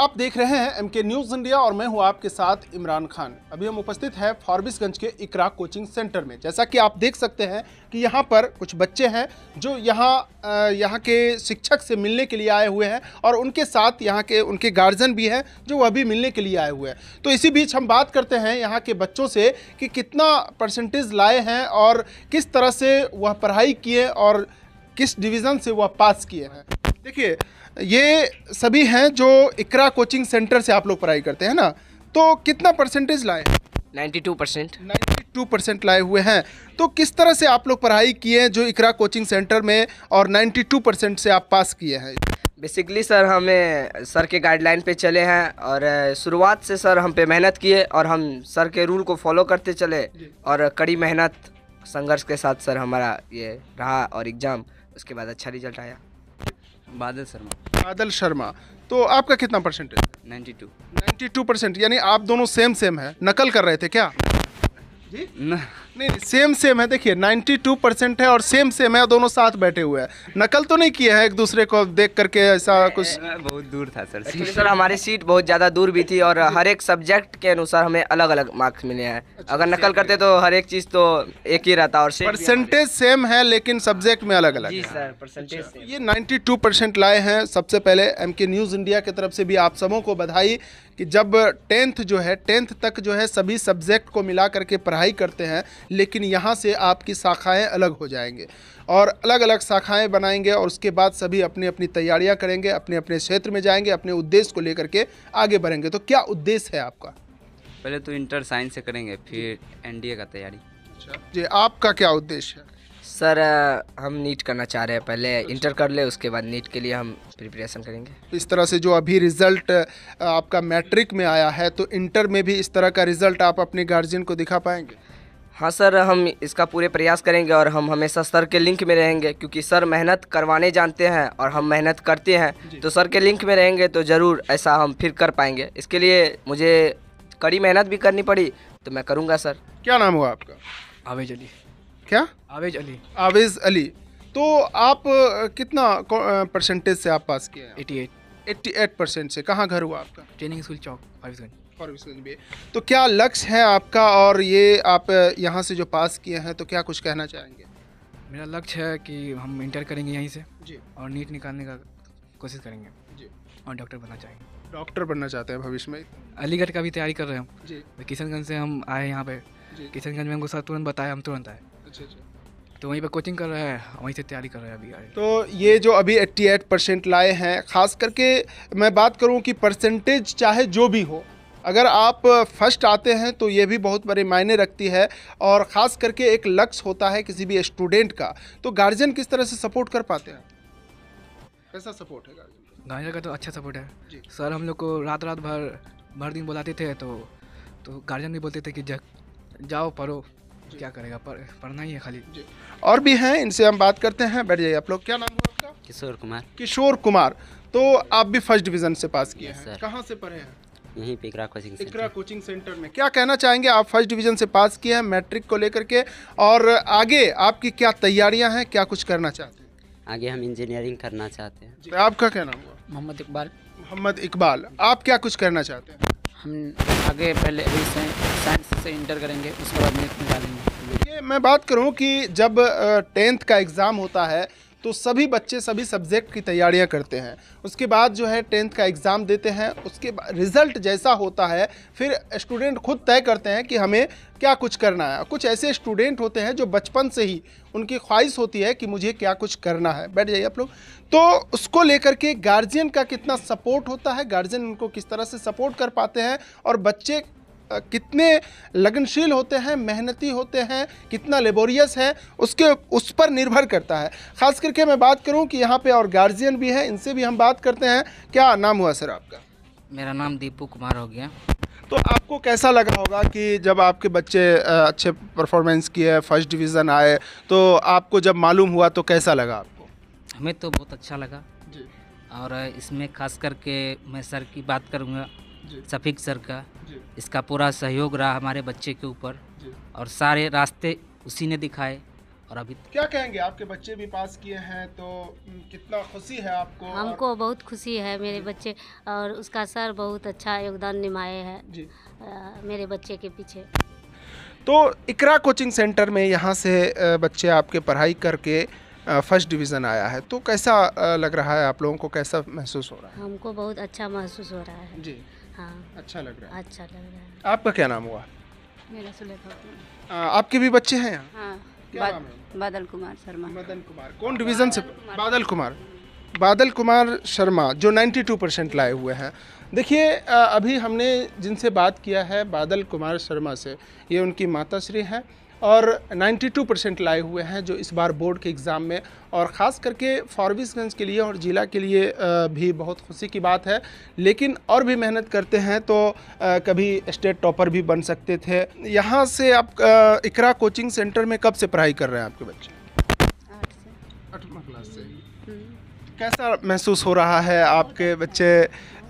आप देख रहे हैं एम के न्यूज़ इंडिया और मैं हूं आपके साथ इमरान खान अभी हम उपस्थित हैं फॉरबिसगंज के इकरा कोचिंग सेंटर में जैसा कि आप देख सकते हैं कि यहां पर कुछ बच्चे हैं जो यहां यहां के शिक्षक से मिलने के लिए आए हुए हैं और उनके साथ यहां के उनके गार्जियन भी हैं जो वह भी मिलने के लिए आए हुए हैं तो इसी बीच हम बात करते हैं यहाँ के बच्चों से कि कितना परसेंटेज लाए हैं और किस तरह से वह पढ़ाई किए और किस डिविज़न से वह पास किए हैं देखिए ये सभी हैं जो इकरा कोचिंग सेंटर से आप लोग पढ़ाई करते हैं ना तो कितना परसेंटेज लाए 92 परसेंट टू परसेंट लाए हुए हैं तो किस तरह से आप लोग पढ़ाई किए हैं जो इकरा कोचिंग सेंटर में और 92 परसेंट से आप पास किए हैं बेसिकली सर हमें सर के गाइडलाइन पे चले हैं और शुरुआत से सर हम पे मेहनत किए और हम सर के रूल को फॉलो करते चले और कड़ी मेहनत संघर्ष के साथ सर हमारा ये रहा और एग्ज़ाम उसके बाद अच्छा रिजल्ट आया बादल शर्मा बादल शर्मा तो आपका कितना percentage ninety two ninety two percent यानी आप दोनों सेम सेम है नकल कर रहे थे क्या जी नहीं नहीं सेम सेम है देखिए 92 परसेंट है और सेम सेम है दोनों साथ बैठे हुए हैं नकल तो नहीं किया है एक दूसरे को देख करके ऐसा कुछ बहुत दूर था सर सर हमारी सीट बहुत ज़्यादा दूर भी थी और हर एक सब्जेक्ट के अनुसार हमें अलग अलग मार्क्स मिले हैं अच्छा, अगर नकल करते तो हर एक चीज़ तो एक ही रहता और परसेंटेज सेम है लेकिन सब्जेक्ट में अलग अलग परसेंटेज ये नाइन्टी टू परसेंट लाए हैं सबसे पहले एम के न्यूज़ इंडिया की तरफ से भी आप सबों को बधाई कि जब टेंथ जो है टेंथ तक जो है सभी सब्जेक्ट को मिला करके पढ़ाई करते हैं लेकिन यहाँ से आपकी शाखाएँ अलग हो जाएंगे और अलग अलग शाखाएं बनाएंगे और उसके बाद सभी अपनी अपनी तैयारियाँ करेंगे अपने अपने क्षेत्र में जाएंगे अपने उद्देश्य को लेकर के आगे बढ़ेंगे तो क्या उद्देश्य है आपका पहले तो इंटर साइंस से करेंगे फिर एन का तैयारी अच्छा। जी आपका क्या उद्देश्य है सर हम नीट करना चाह रहे हैं पहले इंटर कर ले उसके बाद नीट के लिए हम प्रिपरेशन करेंगे तो इस तरह से जो अभी रिज़ल्ट आपका मैट्रिक में आया है तो इंटर में भी इस तरह का रिज़ल्ट आप अपने गार्जियन को दिखा पाएंगे हाँ सर हम इसका पूरे प्रयास करेंगे और हम हमेशा सर के लिंक में रहेंगे क्योंकि सर मेहनत करवाने जानते हैं और हम मेहनत करते हैं तो सर के लिंक में रहेंगे तो ज़रूर ऐसा हम फिर कर पाएंगे इसके लिए मुझे कड़ी मेहनत भी करनी पड़ी तो मैं करूँगा सर क्या नाम हुआ आपका आवेज अली क्या आवेज अली आवेज अली तो आप कितना परसेंटेज से आप पास किए eighty eight eighty eight percent से कहाँ घर हुआ आपका ट्रेनिंग स्कूल चौक फाइव फॉरविक्स एन तो क्या लक्ष्य है आपका और ये आप यहाँ से जो पास किए हैं तो क्या कुछ कहना चाहेंगे मेरा लक्ष्य है कि हम इंटर करेंगे यहीं से जी और नीट निकालने का कोशिश करेंगे जी और डॉक्टर बनना चाहेंगे डॉक्टर बनना चाहते हैं भविष्य में अलीगढ़ का भी तैयारी कर रहे हैं हम जी तो किशनगंज से हम आए यहाँ पे किशनगंज में हमको सर तुरंत बताया हम तुरंत आए अच्छा अच्छा तो वहीं पर कोचिंग कर रहा है वहीं से तैयारी कर रहा है अभी तो ये जो अभी 88 परसेंट लाए हैं ख़ास करके मैं बात करूं कि परसेंटेज चाहे जो भी हो अगर आप फर्स्ट आते हैं तो ये भी बहुत बड़े मायने रखती है और ख़ास करके एक लक्ष्य होता है किसी भी स्टूडेंट का तो गार्जियन किस तरह से सपोर्ट कर पाते हैं कैसा सपोर्ट है गार्जियन गार्जियन का तो अच्छा सपोर्ट है सर हम लोग को रात रात भर भर दिन बुलाते थे तो तो गार्जियन भी बोलते थे कि जा, जाओ पढ़ो क्या करेगा पर, पढ़ना ही है खाली और भी हैं इनसे हम बात करते हैं बैठ जाइए आप लोग क्या नाम हुआ आपका किशोर कुमार किशोर कुमार तो आप भी फर्स्ट डिवीज़न से पास किए हैं कहाँ से पढ़े हैं यहीं पे Iqra coaching Iqra coaching centre में क्या कहना चाहेंगे आप फर्स्ट डिवीजन से पास किए हैं मैट्रिक को लेकर के और आगे आपकी क्या तैयारियां हैं क्या कुछ करना चाहते हैं आगे हम इंजीनियरिंग करना चाहते हैं तो आपका क्या नाम हुआ मोहम्मद इकबाल मोहम्मद इकबाल आप क्या कुछ करना चाहते हैं हम आगे पहले साइंस से इंटर करेंगे उसके बाद नेट निकालेंगे मैं बात करूं कि जब टेंथ का एग्ज़ाम होता है तो सभी बच्चे सभी सब्जेक्ट की तैयारियां करते हैं उसके बाद जो है टेंथ का एग्ज़ाम देते हैं उसके बाद रिज़ल्ट जैसा होता है फिर स्टूडेंट खुद तय करते हैं कि हमें क्या कुछ करना है कुछ ऐसे स्टूडेंट होते हैं जो बचपन से ही उनकी ख्वाहिश होती है कि मुझे क्या कुछ करना है बैठ जाइए आप लोग तो उसको लेकर के गार्जियन का कितना सपोर्ट होता है गार्जियन उनको किस तरह से सपोर्ट कर पाते हैं और बच्चे कितने लगनशील होते हैं मेहनती होते हैं कितना लेबोरियस है उसके उस पर निर्भर करता है ख़ास करके मैं बात करूं कि यहाँ पे और गार्जियन भी हैं इनसे भी हम बात करते हैं क्या नाम हुआ सर आपका मेरा नाम दीपू कुमार हो गया तो आपको कैसा लगा होगा कि जब आपके बच्चे अच्छे परफॉर्मेंस किए फर्स्ट डिवीज़न आए तो आपको जब मालूम हुआ तो कैसा लगा आपको हमें तो बहुत अच्छा लगा और इसमें खास करके मैं सर की बात करूँगा शफीक सर का इसका पूरा सहयोग रहा हमारे बच्चे के ऊपर और सारे रास्ते उसी ने दिखाए और अभी क्या कहेंगे आपके बच्चे भी पास किए हैं तो कितना खुशी है आपको हमको और... बहुत खुशी है मेरे बच्चे और उसका सर बहुत अच्छा योगदान निभाए है जी। मेरे बच्चे के पीछे तो इकरा कोचिंग सेंटर में यहाँ से बच्चे आपके पढ़ाई करके फर्स्ट डिवीज़न आया है तो कैसा लग रहा है आप लोगों को कैसा महसूस हो रहा है हमको बहुत अच्छा महसूस हो रहा है जी हाँ अच्छा लग रहा है अच्छा लग रहा है आपका क्या नाम हुआ मेरा सुलेखा आपके भी बच्चे हैं यहाँ हाँ। बादल कुमार शर्मा बादल कुमार कौन डिवीज़न से बादल कुमार बादल कुमार शर्मा जो 92 परसेंट लाए हुए हैं देखिए अभी हमने जिनसे बात किया है बादल कुमार शर्मा से ये उनकी माता श्री हैं और 92 परसेंट लाए हुए हैं जो इस बार बोर्ड के एग्ज़ाम में और ख़ास करके फॉरबिसगंज के लिए और ज़िला के लिए भी बहुत खुशी की बात है लेकिन और भी मेहनत करते हैं तो कभी स्टेट टॉपर भी बन सकते थे यहाँ से आप इकरा कोचिंग सेंटर में कब से पढ़ाई कर रहे हैं आपके बच्चे से हम्म। कैसा महसूस हो रहा है आपके बच्चे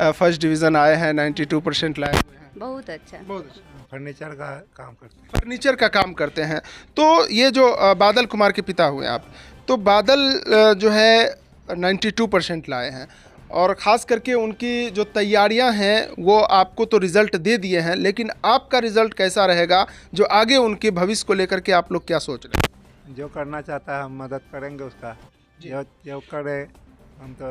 फर्स्ट डिवीज़न आए हैं 92 परसेंट लाए हुए हैं बहुत अच्छा बहुत अच्छा फर्नीचर का काम करते हैं फर्नीचर का काम करते हैं तो ये जो बादल कुमार के पिता हुए आप तो बादल जो है 92 परसेंट लाए हैं और ख़ास करके उनकी जो तैयारियां हैं वो आपको तो रिज़ल्ट दे दिए हैं लेकिन आपका रिज़ल्ट कैसा रहेगा जो आगे उनके भविष्य को लेकर के आप लोग क्या सोच रहे हैं जो करना चाहता है हम मदद करेंगे उसका जो जो करे हम तो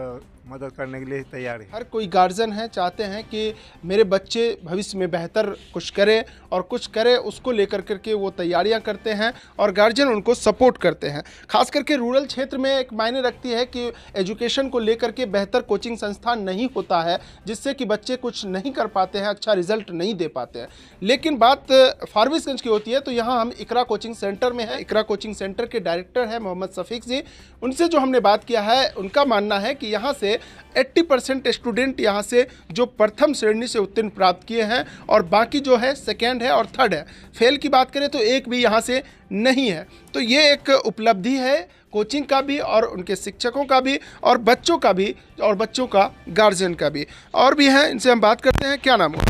मदद करने के लिए तैयार हैं हर कोई गार्जियन है चाहते हैं कि मेरे बच्चे भविष्य में बेहतर कुछ करें और कुछ करें उसको लेकर करके वो तैयारियां करते हैं और गार्जियन उनको सपोर्ट करते हैं खास करके रूरल क्षेत्र में एक मायने रखती है कि एजुकेशन को लेकर के बेहतर कोचिंग संस्थान नहीं होता है जिससे कि बच्चे कुछ नहीं कर पाते हैं अच्छा रिजल्ट नहीं दे पाते हैं लेकिन बात फारबिसगंज की होती है तो यहाँ हम इकरा कोचिंग सेंटर में हैं इकरा कोचिंग सेंटर के डायरेक्टर हैं मोहम्मद शफीक जी उनसे जो हमने बात किया है उनका मानना है है कि यहाँ से 80 परसेंट स्टूडेंट यहाँ से जो प्रथम श्रेणी से उत्तीर्ण प्राप्त किए हैं और बाकी जो है सेकेंड है और थर्ड है फेल की बात करें तो एक भी यहाँ से नहीं है तो ये एक उपलब्धि है कोचिंग का भी और उनके शिक्षकों का भी और बच्चों का भी और बच्चों का गार्जियन का भी और भी हैं इनसे हम बात करते हैं क्या नाम है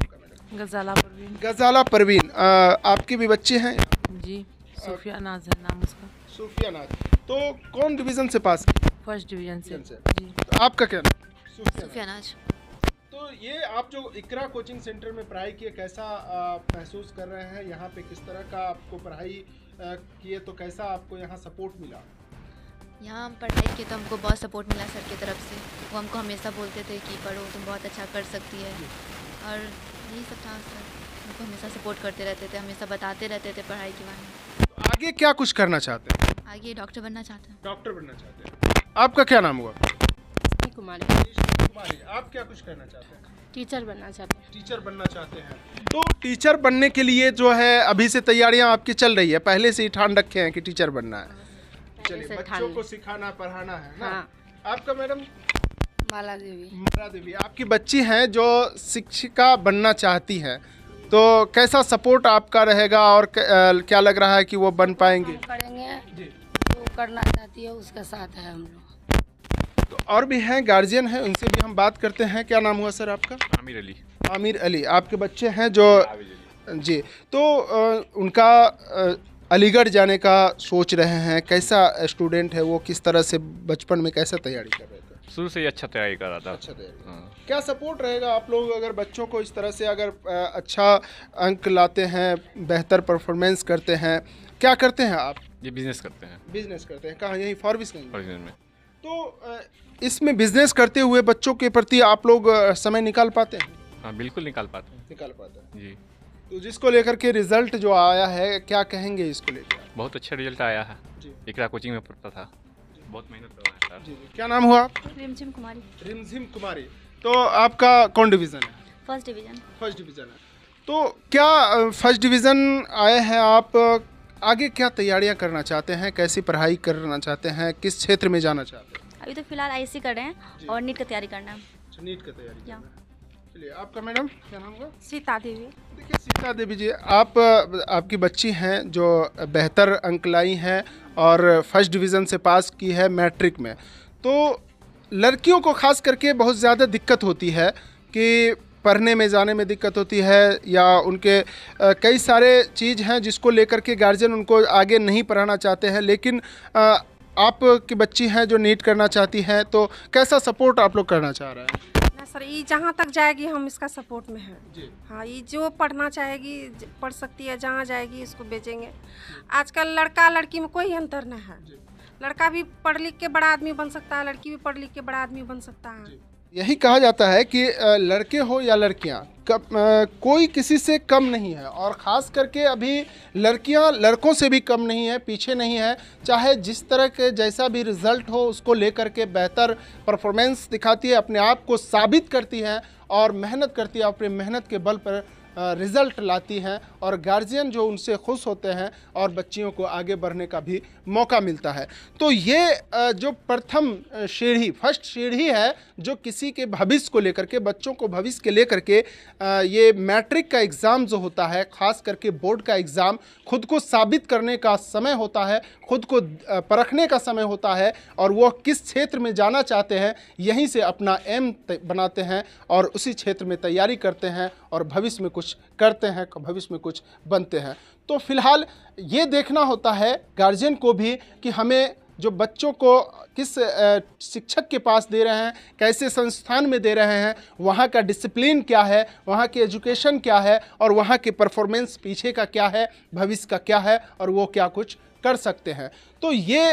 गजाला परवीन गजाला परवीन आपके भी बच्चे हैं जी सूफिया नाज है नाम उसका सूफिया नाज तो कौन डिवीज़न से पास फर्स्ट डिवीज़न से, से। तो आपका क्या नाम सूफिया नाज तो ये आप जो इकरा कोचिंग सेंटर में पढ़ाई किए कैसा महसूस कर रहे हैं यहाँ पे किस तरह का आपको पढ़ाई किए तो कैसा आपको यहाँ सपोर्ट मिला यहाँ हम पढ़ाई किए तो हमको बहुत सपोर्ट मिला सर की तरफ से वो हमको हमेशा बोलते थे कि पढ़ो तुम बहुत अच्छा कर सकती है और यही सब था सर हमको हमेशा सपोर्ट करते रहते थे हमेशा बताते रहते थे पढ़ाई के बारे में आगे क्या कुछ करना चाहते हैं आगे डॉक्टर बनना चाहते हैं डॉक्टर बनना चाहते हैं आपका क्या नाम हुआ कुमारी कुमारी आप क्या कुछ करना चाहते हैं टीचर बनना चाहते हैं टीचर बनना चाहते हैं तो टीचर बनने के लिए जो है अभी से तैयारियां आपकी चल रही है पहले से ही ठान रखे हैं कि टीचर बनना है चलिए हाँ, बच्चों को सिखाना पढ़ाना है ना हाँ। आपका मैडम माला देवी माला देवी आपकी बच्ची हैं जो शिक्षिका बनना चाहती हैं तो कैसा सपोर्ट आपका रहेगा और क्या लग रहा है कि वो बन पाएंगे करेंगे करना चाहती है उसका साथ है हम लोग तो और भी हैं गार्जियन हैं उनसे भी हम बात करते हैं क्या नाम हुआ सर आपका आमिर अली आमिर अली आपके बच्चे हैं जो जी तो उनका अलीगढ़ जाने का सोच रहे हैं कैसा स्टूडेंट है वो किस तरह से बचपन में कैसा तैयारी कर रहे हैं शुरू से ही अच्छा तैयारी कर रहा था अच्छा तैयारी हाँ। क्या सपोर्ट रहेगा आप लोग अगर बच्चों को इस तरह से अगर अच्छा अंक लाते हैं बेहतर परफॉर्मेंस करते हैं क्या करते हैं आप ये बिजनेस करते हैं बिजनेस करते हैं कहाँ यहीं फॉर्विस में तो इसमें बिजनेस करते हुए बच्चों के प्रति आप लोग समय निकाल पाते हैं हाँ बिल्कुल निकाल पाते हैं निकाल पाते हैं जी तो जिसको लेकर के रिजल्ट जो आया है क्या कहेंगे इसको लेकर बहुत अच्छा रिजल्ट आया है जी एक कोचिंग में पढ़ता था बहुत मेहनत कर रहा क्या नाम हुआ रिमझिम कुमारी रिमझिम कुमारी तो आपका कौन डिवीज़न है फर्स्ट डिवीज़न फर्स्ट डिवीज़न है तो क्या फर्स्ट डिवीज़न आए हैं आप आगे क्या तैयारियां करना चाहते हैं कैसी पढ़ाई करना चाहते हैं किस क्षेत्र में जाना चाहते हैं अभी तो फिलहाल आई कर रहे हैं और नीट की तैयारी करना है अच्छा, नीट की तैयारी चलिए आपका मैडम क्या नाम हुआ सीता देवी देखिए सीता देवी जी आप आपकी बच्ची हैं जो बेहतर अंक लाई हैं और फर्स्ट डिवीज़न से पास की है मैट्रिक में तो लड़कियों को ख़ास करके बहुत ज़्यादा दिक्कत होती है कि पढ़ने में जाने में दिक्कत होती है या उनके कई सारे चीज़ हैं जिसको लेकर के गार्जियन उनको आगे नहीं पढ़ाना चाहते हैं लेकिन आपकी बच्ची हैं जो नीट करना चाहती हैं तो कैसा सपोर्ट आप लोग करना चाह रहे हैं सर ये जहाँ तक जाएगी हम इसका सपोर्ट में है हाँ ये जो पढ़ना चाहेगी पढ़ सकती है जहाँ जाएगी इसको बेचेंगे आजकल लड़का लड़की में कोई अंतर नहीं है लड़का भी पढ़ लिख के बड़ा आदमी बन सकता है लड़की भी पढ़ लिख के बड़ा आदमी बन सकता है यही कहा जाता है कि लड़के हो या लड़कियां कोई किसी से कम नहीं है और ख़ास करके अभी लड़कियां लड़कों से भी कम नहीं है पीछे नहीं है चाहे जिस तरह के जैसा भी रिज़ल्ट हो उसको लेकर के बेहतर परफॉर्मेंस दिखाती है अपने आप को साबित करती है और मेहनत करती है अपनी मेहनत के बल पर रिज़ल्ट लाती हैं और गार्जियन जो उनसे खुश होते हैं और बच्चियों को आगे बढ़ने का भी मौका मिलता है तो ये जो प्रथम सीढ़ी फर्स्ट सीढ़ी है जो किसी के भविष्य को लेकर के बच्चों को भविष्य के लेकर के ये मैट्रिक का एग्ज़ाम जो होता है ख़ास करके बोर्ड का एग्ज़ाम खुद को साबित करने का समय होता है खुद को परखने का समय होता है और वह किस क्षेत्र में जाना चाहते हैं यहीं से अपना एम बनाते हैं और उसी क्षेत्र में तैयारी करते हैं और भविष्य में कुछ कुछ करते हैं भविष्य में कुछ बनते हैं तो फिलहाल ये देखना होता है गार्जियन को भी कि हमें जो बच्चों को किस शिक्षक के पास दे रहे हैं कैसे संस्थान में दे रहे हैं वहाँ का डिसिप्लिन क्या है वहाँ की एजुकेशन क्या है और वहाँ के परफॉर्मेंस पीछे का क्या है भविष्य का क्या है और वो क्या कुछ कर सकते हैं तो ये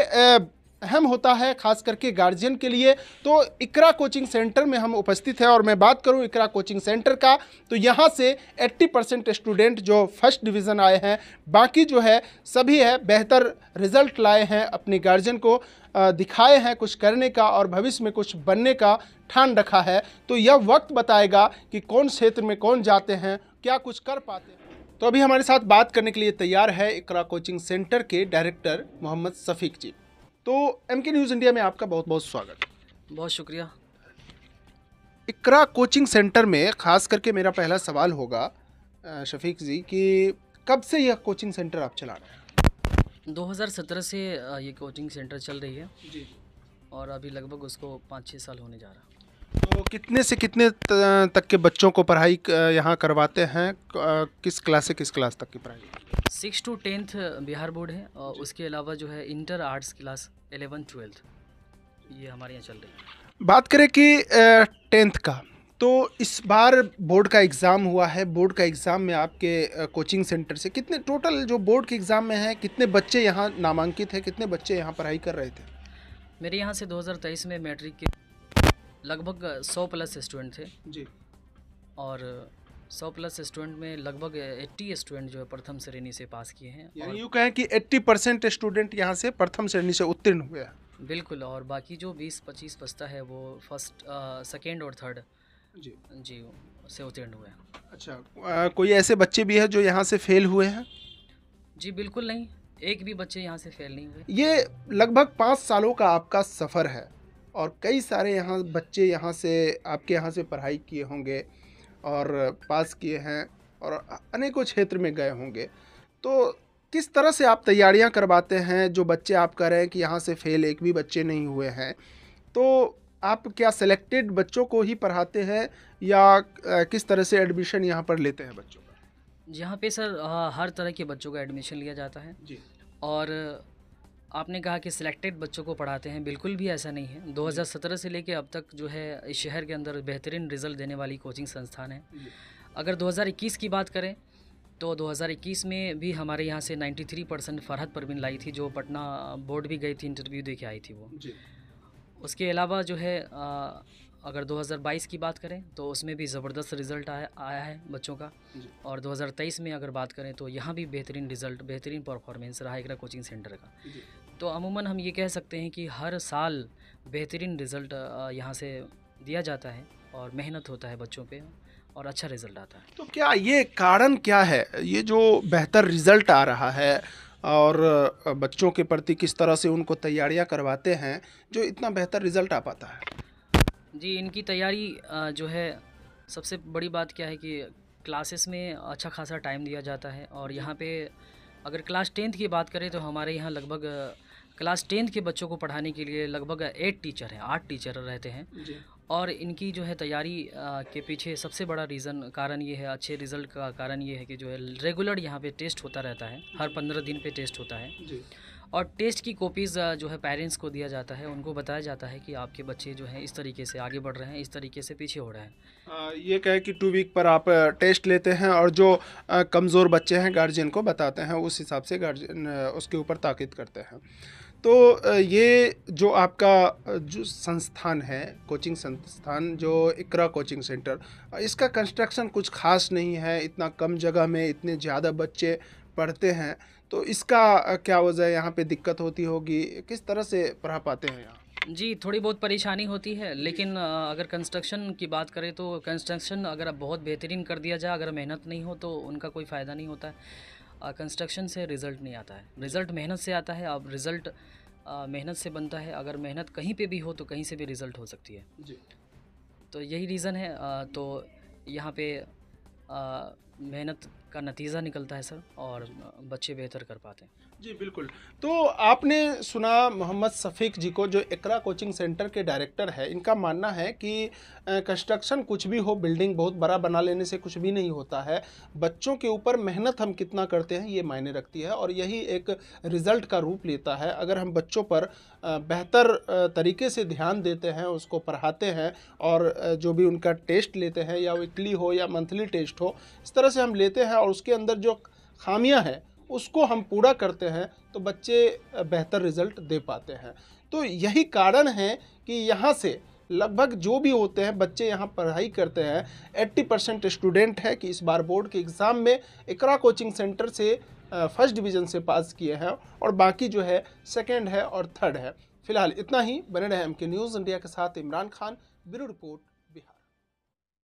अहम होता है खास करके गार्जियन के लिए तो इकरा कोचिंग सेंटर में हम उपस्थित हैं और मैं बात करूं इकरा कोचिंग सेंटर का तो यहां से 80 परसेंट स्टूडेंट जो फर्स्ट डिवीज़न आए हैं बाकी जो है सभी है बेहतर रिजल्ट लाए हैं अपने गार्जियन को दिखाए हैं कुछ करने का और भविष्य में कुछ बनने का ठान रखा है तो यह वक्त बताएगा कि कौन क्षेत्र में कौन जाते हैं क्या कुछ कर पाते हैं तो अभी हमारे साथ बात करने के लिए तैयार है इकरा कोचिंग सेंटर के डायरेक्टर मोहम्मद शफीक जी तो एम के न्यूज़ इंडिया में आपका बहुत बहुत स्वागत बहुत शुक्रिया इकरा कोचिंग सेंटर में ख़ास करके मेरा पहला सवाल होगा शफीक जी कि कब से यह कोचिंग सेंटर आप चला रहे हैं 2017 से ये कोचिंग सेंटर चल रही है जी और अभी लगभग उसको पाँच छः साल होने जा रहा है तो कितने से कितने तक के बच्चों को पढ़ाई यहाँ करवाते हैं किस क्लास से किस क्लास तक की पढ़ाई six to tenth Bihar board है और उसके अलावा जो है inter arts class eleven twelfth ये हमारे यहाँ चल रही है बात करें कि टेंथ का तो इस बार बोर्ड का एग्ज़ाम हुआ है बोर्ड का एग्ज़ाम में आपके कोचिंग सेंटर से कितने टोटल जो बोर्ड के एग्ज़ाम में हैं कितने बच्चे यहाँ नामांकित हैं कितने बच्चे यहाँ पढ़ाई कर रहे थे मेरे यहाँ से 2023 में मैट्रिक के लगभग 100 प्लस स्टूडेंट थे जी और सौ प्लस स्टूडेंट में लगभग एट्टी स्टूडेंट जो है प्रथम श्रेणी से पास किए हैं और यूँ कहें कि एट्टी परसेंट स्टूडेंट यहाँ से प्रथम श्रेणी से उत्तीर्ण हुए हैं बिल्कुल और बाकी जो बीस पच्चीस बचता है वो फर्स्ट सेकेंड और थर्ड जी जी से उत्तीर्ण हुए हैं अच्छा आ, कोई ऐसे बच्चे भी हैं जो यहाँ से फेल हुए हैं जी बिल्कुल नहीं एक भी बच्चे यहाँ से फेल नहीं हुए ये लगभग पाँच सालों का आपका सफ़र है और कई सारे यहाँ बच्चे यहाँ से आपके यहाँ से पढ़ाई किए होंगे और पास किए हैं और अनेकों क्षेत्र में गए होंगे तो किस तरह से आप तैयारियां करवाते हैं जो बच्चे आप कह रहे हैं कि यहाँ से फेल एक भी बच्चे नहीं हुए हैं तो आप क्या सिलेक्टेड बच्चों को ही पढ़ाते हैं या किस तरह से एडमिशन यहाँ पर लेते हैं बच्चों का यहाँ पे सर हर तरह के बच्चों का एडमिशन लिया जाता है जी और आपने कहा कि सिलेक्टेड बच्चों को पढ़ाते हैं बिल्कुल भी ऐसा नहीं है 2017 से लेकर अब तक जो है इस शहर के अंदर बेहतरीन रिजल्ट देने वाली कोचिंग संस्थान है अगर 2021 की बात करें तो 2021 में भी हमारे यहाँ से 93 परसेंट फरहत परवीन लाई थी जो पटना बोर्ड भी गई थी इंटरव्यू दे के आई थी वो उसके अलावा जो है आ, अगर 2022 की बात करें तो उसमें भी ज़बरदस्त रिज़ल्ट आया आया है बच्चों का और 2023 में अगर बात करें तो यहाँ भी बेहतरीन रिज़ल्ट बेहतरीन परफॉर्मेंस रहा एकरा कोचिंग सेंटर का तो अमूमन हम ये कह सकते हैं कि हर साल बेहतरीन रिज़ल्ट यहाँ से दिया जाता है और मेहनत होता है बच्चों पे और अच्छा रिज़ल्ट आता है तो क्या ये कारण क्या है ये जो बेहतर रिज़ल्ट आ रहा है और बच्चों के प्रति किस तरह से उनको तैयारियां करवाते हैं जो इतना बेहतर रिज़ल्ट आ पाता है जी इनकी तैयारी जो है सबसे बड़ी बात क्या है कि क्लासेस में अच्छा खासा टाइम दिया जाता है और यहाँ पे अगर क्लास टेंथ की बात करें तो हमारे यहाँ लगभग क्लास टेंथ के बच्चों को पढ़ाने के लिए लगभग एट टीचर हैं आठ टीचर रहते हैं और इनकी जो है तैयारी के पीछे सबसे बड़ा रीज़न कारण ये है अच्छे रिज़ल्ट का कारण ये है कि जो है रेगुलर यहाँ पे टेस्ट होता रहता है हर पंद्रह दिन पे टेस्ट होता है और टेस्ट की कॉपीज़ जो है पेरेंट्स को दिया जाता है उनको बताया जाता है कि आपके बच्चे जो हैं इस तरीके से आगे बढ़ रहे हैं इस तरीके से पीछे हो रहे हैं ये कहे कि टू वीक पर आप टेस्ट लेते हैं और जो कमज़ोर बच्चे हैं गार्जियन को बताते हैं उस हिसाब से गार्जियन उसके ऊपर ताकद करते हैं तो ये जो आपका जो संस्थान है कोचिंग संस्थान जो इकरा कोचिंग सेंटर इसका कंस्ट्रक्शन कुछ खास नहीं है इतना कम जगह में इतने ज़्यादा बच्चे पढ़ते हैं तो इसका क्या वजह है यहाँ पे दिक्कत होती होगी किस तरह से पढ़ा पाते हैं यहाँ जी थोड़ी बहुत परेशानी होती है लेकिन अगर कंस्ट्रक्शन की बात करें तो कंस्ट्रक्शन अगर बहुत बेहतरीन कर दिया जाए अगर मेहनत नहीं हो तो उनका कोई फ़ायदा नहीं होता है कंस्ट्रक्शन से रिज़ल्ट नहीं आता है रिज़ल्ट मेहनत से आता है अब रिज़ल्ट मेहनत से बनता है अगर मेहनत कहीं पर भी हो तो कहीं से भी रिज़ल्ट हो सकती है जी तो यही रीज़न है तो यहाँ पे मेहनत का नतीजा निकलता है सर और बच्चे बेहतर कर पाते हैं जी बिल्कुल तो आपने सुना मोहम्मद शफीक जी को जो इकरा कोचिंग सेंटर के डायरेक्टर है इनका मानना है कि कंस्ट्रक्शन कुछ भी हो बिल्डिंग बहुत बड़ा बना लेने से कुछ भी नहीं होता है बच्चों के ऊपर मेहनत हम कितना करते हैं ये मायने रखती है और यही एक रिज़ल्ट का रूप लेता है अगर हम बच्चों पर बेहतर तरीके से ध्यान देते हैं उसको पढ़ाते हैं और जो भी उनका टेस्ट लेते हैं या वीकली हो या मंथली टेस्ट हो इस तरह तरह से हम लेते हैं और उसके अंदर जो खामियां हैं उसको हम पूरा करते हैं तो बच्चे बेहतर रिजल्ट दे पाते हैं तो यही कारण है कि यहाँ से लगभग जो भी होते हैं बच्चे यहाँ पढ़ाई करते हैं 80 परसेंट स्टूडेंट है कि इस बार बोर्ड के एग्ज़ाम में इकरा कोचिंग सेंटर से फर्स्ट डिवीज़न से पास किए हैं और बाकी जो है सेकेंड है और थर्ड है फिलहाल इतना ही बने रहे एम के न्यूज़ इंडिया के साथ इमरान खान ब्यूरो रिपोर्ट